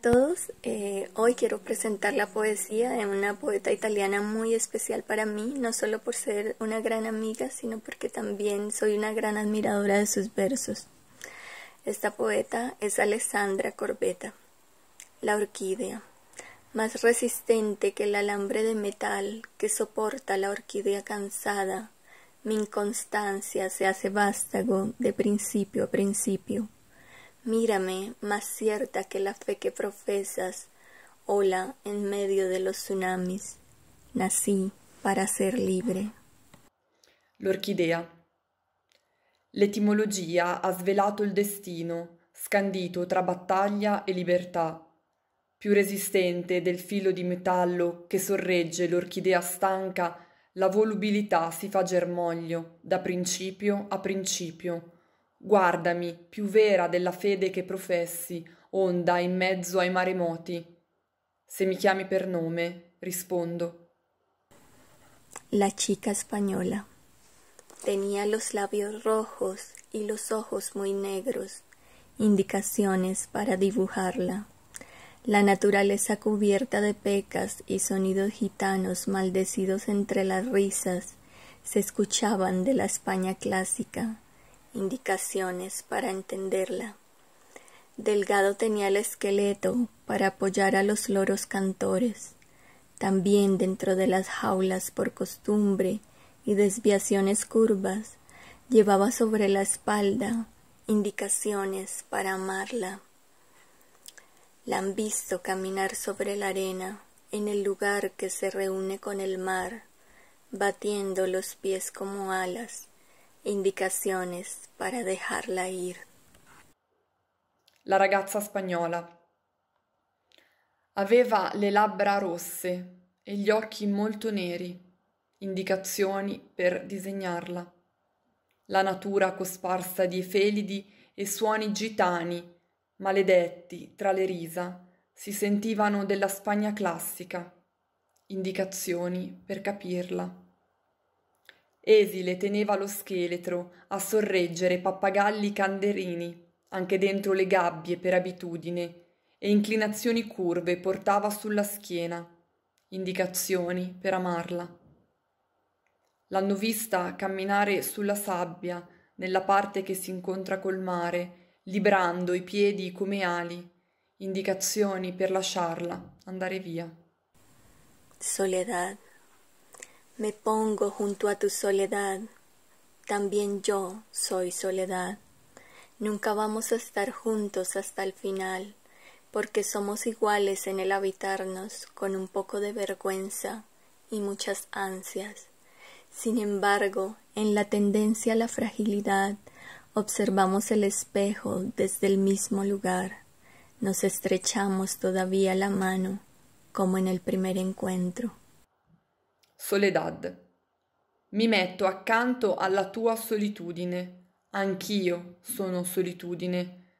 todos, eh, hoy quiero presentar la poesía de una poeta italiana muy especial para mí, no solo por ser una gran amiga, sino porque también soy una gran admiradora de sus versos. Esta poeta es Alessandra Corbetta, la orquídea, más resistente que el alambre de metal que soporta la orquídea cansada. Mi inconstancia se hace vástago de principio a principio. Mírame, más cierta que la fe que profesas, ola en medio de los tsunamis. Nací para ser libre. L'orchidea. L'etimologia ha svelato il destino, scandito tra battaglia e libertà, più resistente del filo di metallo che sorregge l'orchidea stanca, la volubilità si fa germoglio, da principio a principio, Guardami, più vera la fede que professi, onda in mezzo ai maremoti. Se me chiami per nome, rispondo. La chica española. Tenía los labios rojos y los ojos muy negros, indicaciones para dibujarla. La naturaleza cubierta de pecas y sonidos gitanos maldecidos entre las risas se escuchaban de la España clásica indicaciones para entenderla. Delgado tenía el esqueleto para apoyar a los loros cantores. También dentro de las jaulas por costumbre y desviaciones curvas, llevaba sobre la espalda indicaciones para amarla. La han visto caminar sobre la arena, en el lugar que se reúne con el mar, batiendo los pies como alas, Indicaciones para dejarla ir. La ragazza spagnola. Aveva le labbra rosse e gli occhi molto neri, indicazioni per disegnarla. La natura cosparsa di felidi e suoni gitani, maledetti, tra le risa, si sentivano della Spagna classica, indicazioni per capirla. Esile teneva lo scheletro a sorreggere pappagalli canderini, anche dentro le gabbie per abitudine, e inclinazioni curve portava sulla schiena, indicazioni per amarla. L'hanno vista camminare sulla sabbia, nella parte che si incontra col mare, librando i piedi come ali, indicazioni per lasciarla, andare via. Soledad. Me pongo junto a tu soledad, también yo soy soledad. Nunca vamos a estar juntos hasta el final, porque somos iguales en el habitarnos con un poco de vergüenza y muchas ansias. Sin embargo, en la tendencia a la fragilidad, observamos el espejo desde el mismo lugar. Nos estrechamos todavía la mano, como en el primer encuentro. Soledad. Mi metto accanto alla tua solitudine, anch'io sono solitudine.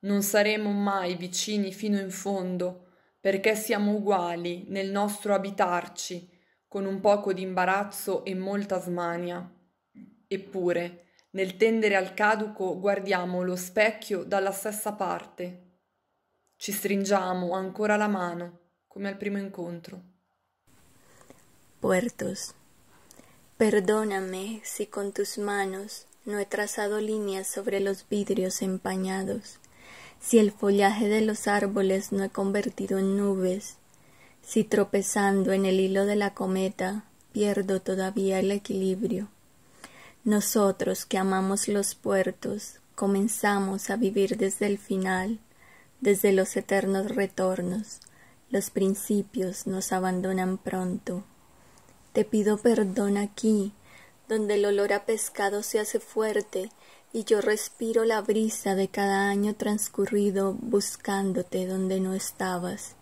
Non saremo mai vicini fino in fondo, perché siamo uguali nel nostro abitarci, con un poco di imbarazzo e molta smania. Eppure, nel tendere al caduco guardiamo lo specchio dalla stessa parte. Ci stringiamo ancora la mano, come al primo incontro. puertos. Perdóname si con tus manos no he trazado líneas sobre los vidrios empañados, si el follaje de los árboles no he convertido en nubes, si tropezando en el hilo de la cometa pierdo todavía el equilibrio. Nosotros que amamos los puertos comenzamos a vivir desde el final, desde los eternos retornos. Los principios nos abandonan pronto. Te pido perdón aquí, donde el olor a pescado se hace fuerte y yo respiro la brisa de cada año transcurrido buscándote donde no estabas,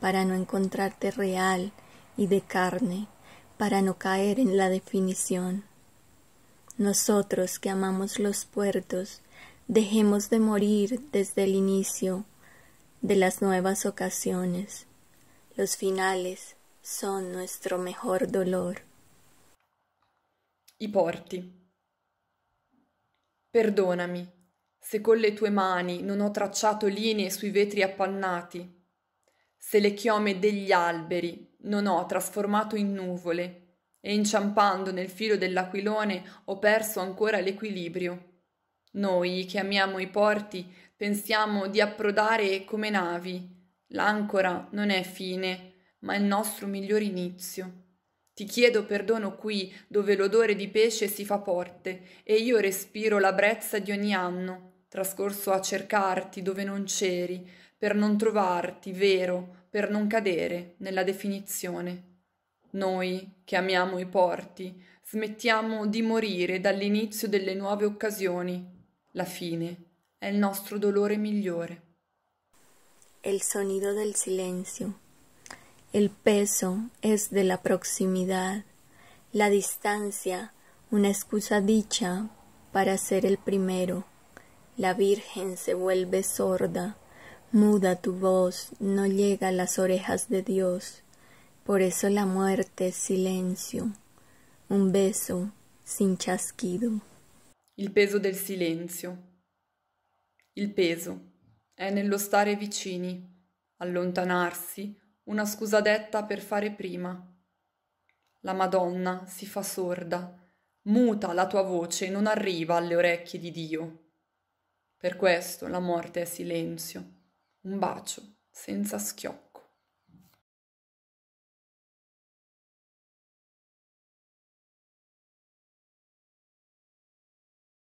para no encontrarte real y de carne, para no caer en la definición. Nosotros que amamos los puertos, dejemos de morir desde el inicio de las nuevas ocasiones, los finales, son nuestro mejor dolor. I porti. Perdonami se con le tue mani non ho tracciato linee sui vetri appannati, se le chiome degli alberi non ho trasformato in nuvole e inciampando nel filo dell'aquilone ho perso ancora l'equilibrio. Noi che amiamo i porti pensiamo di approdare come navi. L'ancora non è fine, ma il nostro miglior inizio. Ti chiedo perdono qui, dove l'odore di pesce si fa porte, e io respiro la brezza di ogni anno, trascorso a cercarti dove non c'eri, per non trovarti, vero, per non cadere nella definizione. Noi, che amiamo i porti, smettiamo di morire dall'inizio delle nuove occasioni. La fine è il nostro dolore migliore. El sonido del silenzio. El peso es de la proximidad, la distancia una excusa dicha para ser el primero. La Virgen se vuelve sorda, muda tu voz, no llega a las orejas de Dios. Por eso la muerte es silencio, un beso sin chasquido. El peso del silencio. El peso è nello stare vicini, allontanarsi una scusa detta per fare prima. La Madonna si fa sorda, muta la tua voce, non arriva alle orecchie di Dio. Per questo la morte è silenzio, un bacio senza schioppo.